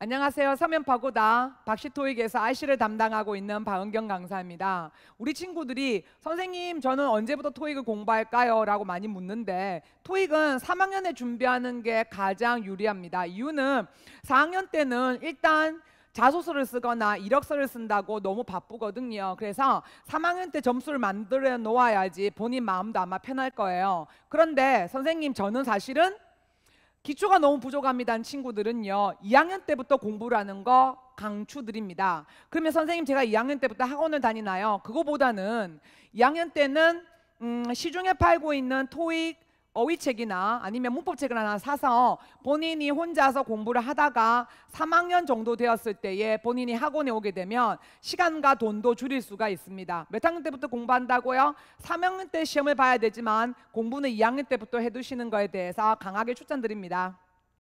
안녕하세요. 서면 파고다 박시토익에서 IC를 담당하고 있는 박은경 강사입니다. 우리 친구들이 선생님 저는 언제부터 토익을 공부할까요? 라고 많이 묻는데 토익은 3학년에 준비하는 게 가장 유리합니다. 이유는 4학년 때는 일단 자소서를 쓰거나 이력서를 쓴다고 너무 바쁘거든요. 그래서 3학년 때 점수를 만들어 놓아야지 본인 마음도 아마 편할 거예요. 그런데 선생님 저는 사실은 기초가 너무 부족합니다. 친구들은요. 2학년 때부터 공부를 하는 거 강추드립니다. 그러면 선생님 제가 2학년 때부터 학원을 다니나요? 그거보다는 2학년 때는 음, 시중에 팔고 있는 토익, 어휘책이나 아니면 문법책을 하나 사서 본인이 혼자서 공부를 하다가 3학년 정도 되었을 때에 본인이 학원에 오게 되면 시간과 돈도 줄일 수가 있습니다. 몇 학년 때부터 공부한다고요? 3학년 때 시험을 봐야 되지만 공부는 2학년 때부터 해두시는 거에 대해서 강하게 추천드립니다.